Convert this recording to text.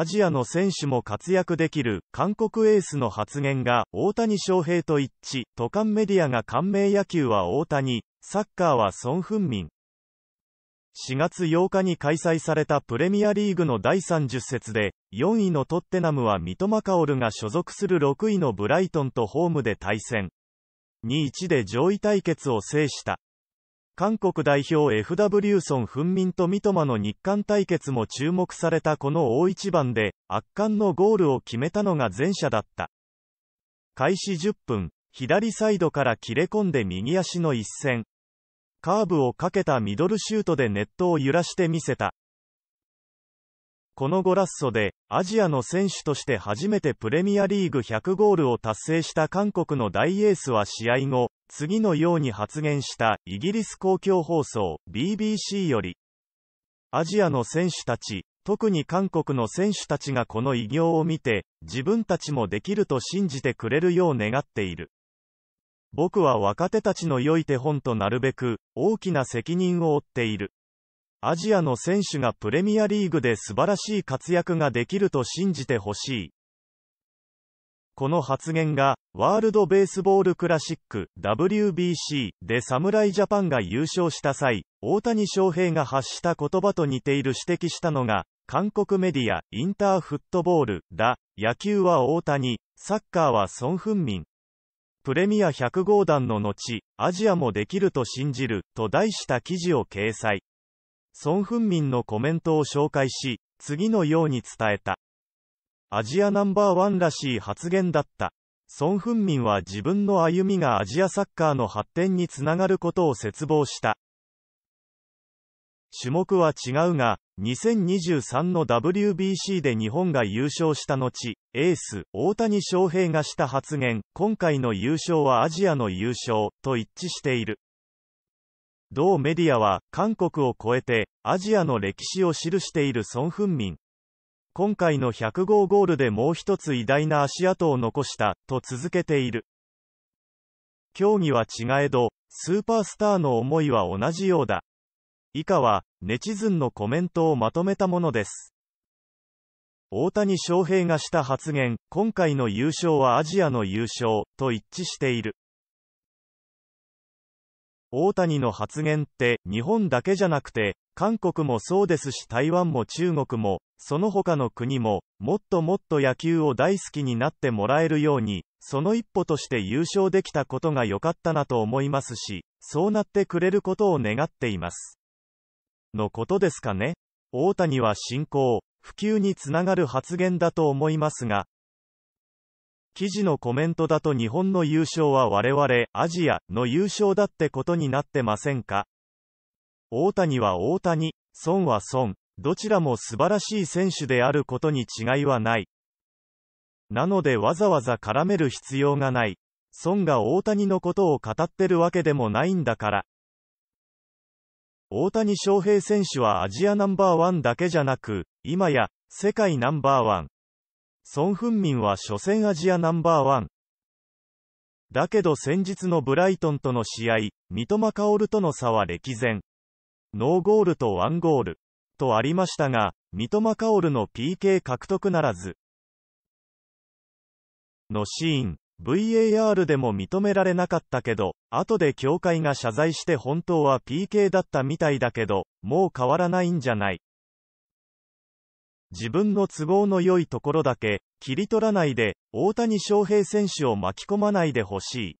アジアの選手も活躍できる、韓国エースの発言が、大谷翔平と一致、都間メディアが感銘野球は大谷、サッカーはソン・フンミン。4月8日に開催されたプレミアリーグの第30節で、4位のトッテナムは三笘薫が所属する6位のブライトンとホームで対戦。2-1で上位対決を制した。韓国代表 FW ソン・フンミンと三笘の日韓対決も注目されたこの大一番で、圧巻のゴールを決めたのが前者だった。開始10分、左サイドから切れ込んで右足の一戦。カーブをかけたミドルシュートでネットを揺らしてみせた。このゴラッソで、アジアの選手として初めてプレミアリーグ100ゴールを達成した韓国の大エースは試合後、次のように発言したイギリス公共放送 BBC より、アジアの選手たち、特に韓国の選手たちがこの偉業を見て、自分たちもできると信じてくれるよう願っている。僕は若手たちの良い手本となるべく、大きな責任を負っている。アジアの選手がプレミアリーグで素晴らしい活躍ができると信じてほしい。この発言が、ワールドベースボールクラシック WBC で侍ジャパンが優勝した際、大谷翔平が発した言葉と似ている指摘したのが、韓国メディア、インターフットボール、だ、野球は大谷、サッカーはソン・フンミン。プレミア100号弾の後、アジアもできると信じる、と題した記事を掲載。ンミンのコメントを紹介し、次のように伝えた。アジアナンバーワンらしい発言だった。ソン・フンミンは自分の歩みがアジアサッカーの発展につながることを絶望した。種目は違うが、2023の WBC で日本が優勝した後、エース、大谷翔平がした発言、今回の優勝はアジアの優勝、と一致している。同メディアは、韓国を超えて、アジアの歴史を記しているソン・フンミン。今回の100号ゴールでもう一つ偉大な足跡を残した、と続けている。競技は違えど、スーパースターの思いは同じようだ。以下は、ネチズンのコメントをまとめたものです。大谷翔平がした発言、今回の優勝はアジアの優勝、と一致している。大谷の発言って日本だけじゃなくて、韓国もそうですし台湾も中国も、その他の国も、もっともっと野球を大好きになってもらえるように、その一歩として優勝できたことが良かったなと思いますし、そうなってくれることを願っています。のことですかね。大谷は信仰、普及につながる発言だと思いますが、記事のコメントだと日本の優勝は我々、アジアの優勝だってことになってませんか大谷は大谷、孫は孫、どちらも素晴らしい選手であることに違いはない。なのでわざわざ絡める必要がない。孫が大谷のことを語ってるわけでもないんだから。大谷翔平選手はアジアナンバーワンだけじゃなく、今や、世界ナンバーワンソン・フンミンは初戦アジアナンバーワン。だけど先日のブライトンとの試合、三笘薫との差は歴然。ノーゴールとワンゴール。とありましたが、三笘薫の PK 獲得ならず。のシーン、VAR でも認められなかったけど、後で協会が謝罪して本当は PK だったみたいだけど、もう変わらないんじゃない。自分の都合の良いところだけ切り取らないで、大谷翔平選手を巻き込まないでほしい。